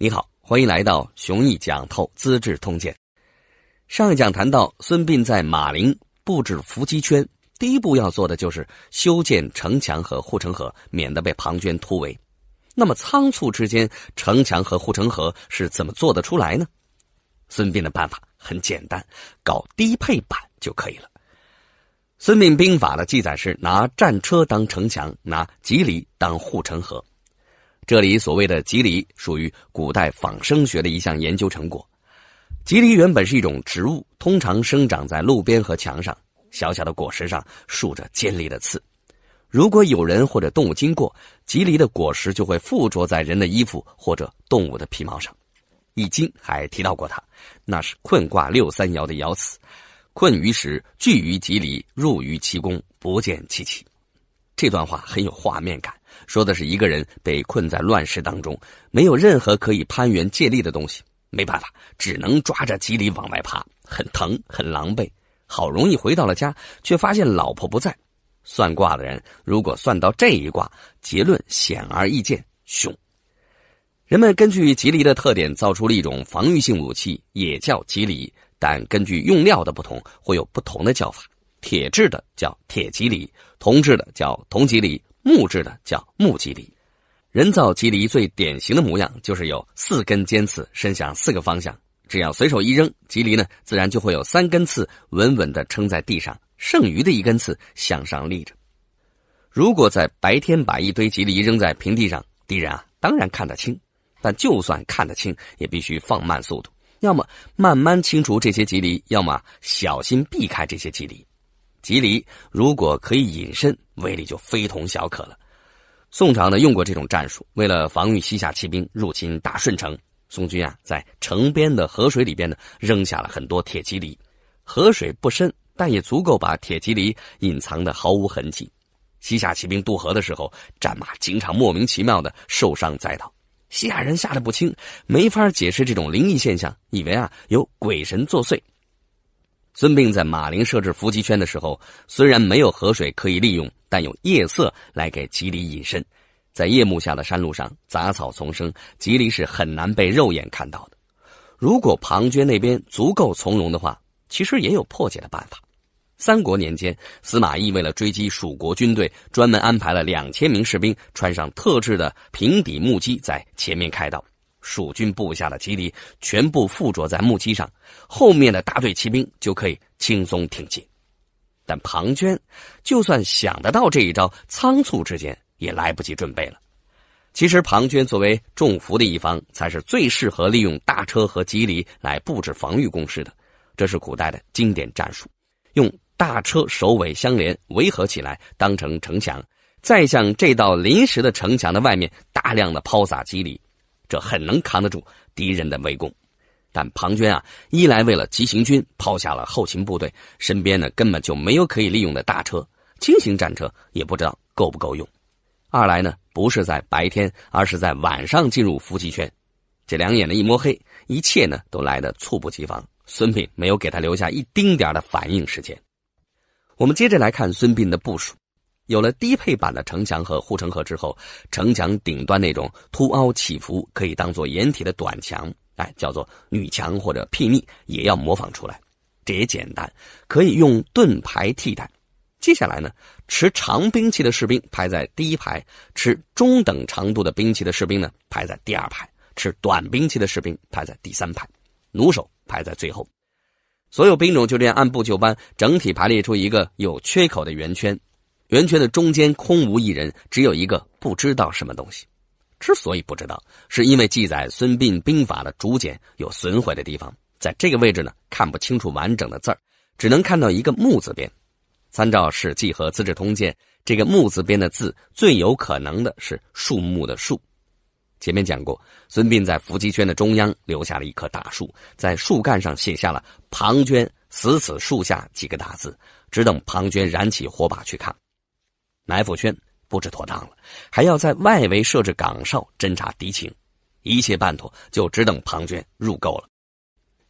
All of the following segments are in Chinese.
你好，欢迎来到熊毅讲透《资治通鉴》。上一讲谈到，孙膑在马陵布置伏击圈，第一步要做的就是修建城墙和护城河，免得被庞涓突围。那么仓促之间，城墙和护城河是怎么做得出来呢？孙膑的办法很简单，搞低配版就可以了。《孙膑兵法》的记载是，拿战车当城墙，拿吉藜当护城河。这里所谓的吉藜，属于古代仿生学的一项研究成果。吉藜原本是一种植物，通常生长在路边和墙上，小小的果实上竖着尖利的刺。如果有人或者动物经过，吉藜的果实就会附着在人的衣服或者动物的皮毛上。《易经》还提到过它，那是困卦六三爻的爻辞：“困于时，聚于吉藜，入于其宫，不见其妻。”这段话很有画面感。说的是一个人被困在乱世当中，没有任何可以攀援借力的东西，没办法，只能抓着吉里往外爬，很疼，很狼狈。好容易回到了家，却发现老婆不在。算卦的人如果算到这一卦，结论显而易见：凶。人们根据吉利的特点造出了一种防御性武器，也叫吉利。但根据用料的不同，会有不同的叫法。铁制的叫铁吉藜，铜制的叫铜吉藜。木质的叫木吉藜。人造吉藜最典型的模样就是有四根尖刺伸向四个方向，只要随手一扔，吉藜呢自然就会有三根刺稳稳的撑在地上，剩余的一根刺向上立着。如果在白天把一堆吉藜扔在平地上，敌人啊当然看得清，但就算看得清，也必须放慢速度，要么慢慢清除这些吉藜，要么小心避开这些吉藜。吉利，如果可以隐身，威力就非同小可了。宋朝呢用过这种战术，为了防御西夏骑兵入侵大顺城，宋军啊在城边的河水里边呢扔下了很多铁蒺藜。河水不深，但也足够把铁蒺藜隐藏的毫无痕迹。西夏骑兵渡河的时候，战马经常莫名其妙的受伤栽倒，西夏人吓得不轻，没法解释这种灵异现象，以为啊有鬼神作祟。孙膑在马陵设置伏击圈的时候，虽然没有河水可以利用，但有夜色来给吉林隐身。在夜幕下的山路上，杂草丛生，吉林是很难被肉眼看到的。如果庞涓那边足够从容的话，其实也有破解的办法。三国年间，司马懿为了追击蜀国军队，专门安排了两千名士兵穿上特制的平底木屐在前面开道。蜀军布下的蒺藜全部附着在木屐上，后面的大队骑兵就可以轻松挺进。但庞涓就算想得到这一招，仓促之间也来不及准备了。其实，庞涓作为中伏的一方，才是最适合利用大车和蒺藜来布置防御工事的。这是古代的经典战术：用大车首尾相连围合起来，当成城墙，再向这道临时的城墙的外面大量的抛洒机理，这很能扛得住敌人的围攻，但庞涓啊，一来为了急行军，抛下了后勤部队，身边呢根本就没有可以利用的大车，轻型战车也不知道够不够用；二来呢，不是在白天，而是在晚上进入伏击圈，这两眼的一摸黑，一切呢都来得猝不及防。孙膑没有给他留下一丁点的反应时间。我们接着来看孙膑的部署。有了低配版的城墙和护城河之后，城墙顶端那种凸凹起伏可以当做掩体的短墙，哎，叫做女墙或者睥睨，也要模仿出来。这也简单，可以用盾牌替代。接下来呢，持长兵器的士兵排在第一排，持中等长度的兵器的士兵呢排在第二排，持短兵器的士兵排在第三排，弩手排在最后。所有兵种就这样按部就班，整体排列出一个有缺口的圆圈。圆圈的中间空无一人，只有一个不知道什么东西。之所以不知道，是因为记载孙膑兵法的竹简有损毁的地方，在这个位置呢，看不清楚完整的字儿，只能看到一个“木”字边。参照《史记》和《资治通鉴》，这个“木”字边的字最有可能的是“树木”的“树”。前面讲过，孙膑在伏击圈的中央留下了一棵大树，在树干上写下了“庞涓死此树下”几个大字，只等庞涓燃起火把去看。埋伏圈布置妥当了，还要在外围设置岗哨侦查敌情，一切办妥就只等庞涓入沟了。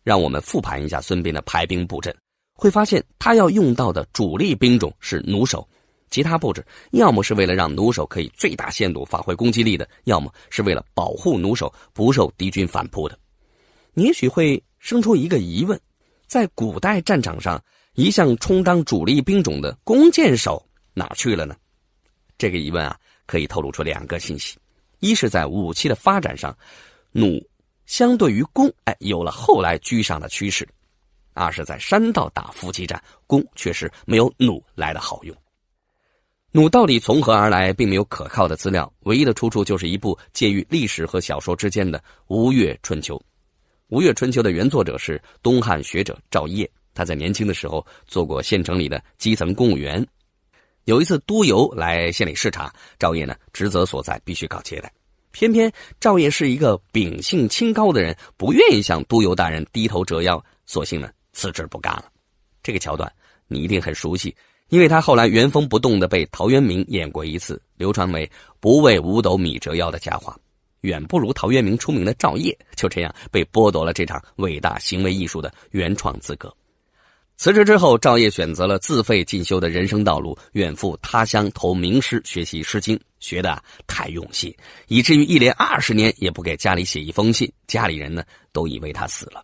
让我们复盘一下孙膑的排兵布阵，会发现他要用到的主力兵种是弩手，其他布置要么是为了让弩手可以最大限度发挥攻击力的，要么是为了保护弩手不受敌军反扑的。你也许会生出一个疑问：在古代战场上，一向充当主力兵种的弓箭手哪去了呢？这个疑问啊，可以透露出两个信息：一是在武器的发展上，弩相对于弓，哎，有了后来居上的趋势；二是在山道打伏击战，弓确实没有弩来的好用。弩到底从何而来，并没有可靠的资料。唯一的出处就是一部介于历史和小说之间的《吴越春秋》。《吴越春秋》的原作者是东汉学者赵晔，他在年轻的时候做过县城里的基层公务员。有一次，都邮来县里视察，赵烨呢职责所在，必须搞接待。偏偏赵烨是一个秉性清高的人，不愿意向都邮大人低头折腰，索性呢辞职不干了。这个桥段你一定很熟悉，因为他后来原封不动的被陶渊明演过一次，流传为“不为五斗米折腰”的佳话。远不如陶渊明出名的赵烨，就这样被剥夺了这场伟大行为艺术的原创资格。辞职之后，赵烨选择了自费进修的人生道路，远赴他乡投名师学习《诗经》，学的太用心，以至于一连二十年也不给家里写一封信，家里人呢都以为他死了。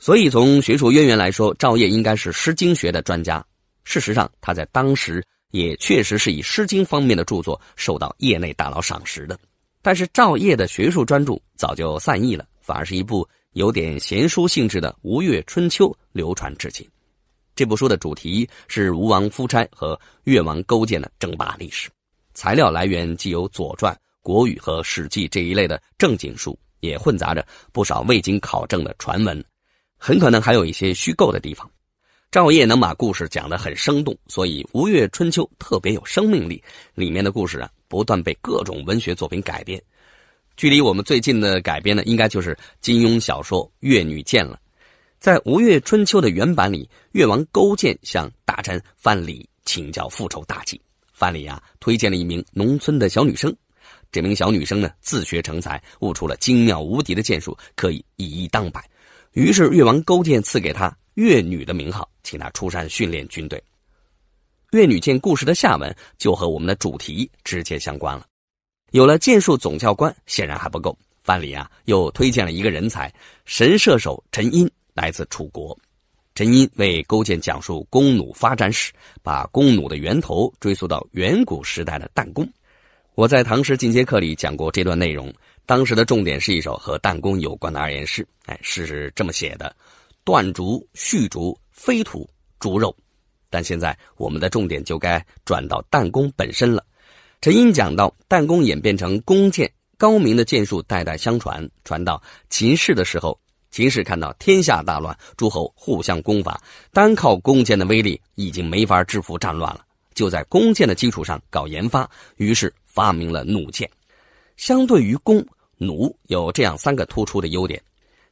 所以从学术渊源来说，赵烨应该是《诗经》学的专家。事实上，他在当时也确实是以《诗经》方面的著作受到业内大佬赏识的。但是赵烨的学术专著早就散佚了，反而是一部有点闲书性质的《吴越春秋》流传至今。这部书的主题是吴王夫差和越王勾践的争霸历史，材料来源既有《左传》《国语》和《史记》这一类的正经书，也混杂着不少未经考证的传闻，很可能还有一些虚构的地方。赵烨能把故事讲得很生动，所以《吴越春秋》特别有生命力，里面的故事啊不断被各种文学作品改编。距离我们最近的改编呢，应该就是金庸小说《越女剑》了。在《吴越春秋》的原版里，越王勾践向大臣范蠡请教复仇大计。范蠡啊，推荐了一名农村的小女生，这名小女生呢，自学成才，悟出了精妙无敌的剑术，可以以一当百。于是越王勾践赐给她“越女”的名号，请她出山训练军队。越女剑故事的下文就和我们的主题直接相关了。有了剑术总教官，显然还不够。范蠡啊，又推荐了一个人才——神射手陈英。来自楚国，陈因为勾践讲述弓弩发展史，把弓弩的源头追溯到远古时代的弹弓。我在唐诗进阶课里讲过这段内容，当时的重点是一首和弹弓有关的二言诗，哎，是这么写的：断竹续竹，飞土逐肉。但现在我们的重点就该转到弹弓本身了。陈英讲到弹弓演变成弓箭，高明的箭术代代相传，传到秦氏的时候。秦始看到天下大乱，诸侯互相攻伐，单靠弓箭的威力已经没法制服战乱了。就在弓箭的基础上搞研发，于是发明了弩箭。相对于弓弩，有这样三个突出的优点：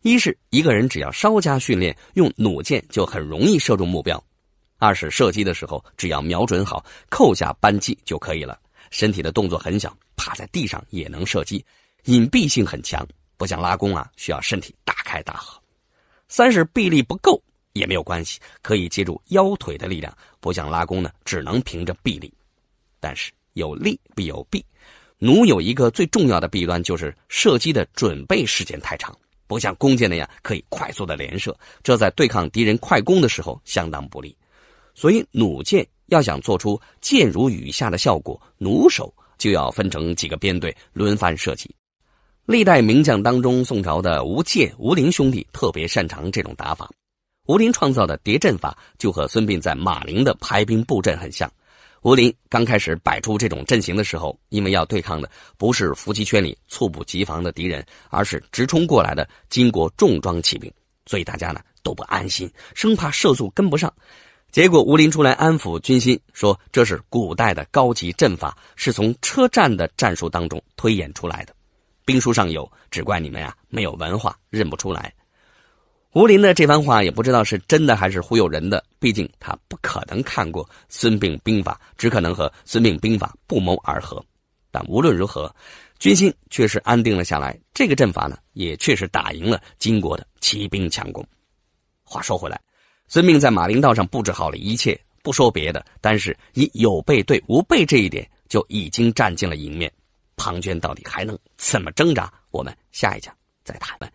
一是一个人只要稍加训练，用弩箭就很容易射中目标；二是射击的时候只要瞄准好，扣下扳机就可以了，身体的动作很小，趴在地上也能射击，隐蔽性很强。不想拉弓啊，需要身体大开大合；三是臂力不够也没有关系，可以借助腰腿的力量。不想拉弓呢，只能凭着臂力。但是有利必有弊，弩有一个最重要的弊端就是射击的准备时间太长，不像弓箭那样可以快速的连射，这在对抗敌人快攻的时候相当不利。所以弩箭要想做出箭如雨下的效果，弩手就要分成几个编队轮番射击。历代名将当中，宋朝的吴玠、吴林兄弟特别擅长这种打法。吴林创造的叠阵法，就和孙膑在马陵的排兵布阵很像。吴林刚开始摆出这种阵型的时候，因为要对抗的不是伏击圈里猝不及防的敌人，而是直冲过来的金国重装骑兵，所以大家呢都不安心，生怕射速跟不上。结果吴林出来安抚军心，说这是古代的高级阵法，是从车战的战术当中推演出来的。兵书上有，只怪你们呀没有文化，认不出来。吴林的这番话也不知道是真的还是忽悠人的，毕竟他不可能看过《孙膑兵法》，只可能和《孙膑兵法》不谋而合。但无论如何，军心确实安定了下来。这个阵法呢，也确实打赢了金国的骑兵强攻。话说回来，孙膑在马陵道上布置好了一切，不说别的，但是以有备对无备这一点，就已经占尽了赢面。庞涓到底还能怎么挣扎？我们下一讲再谈。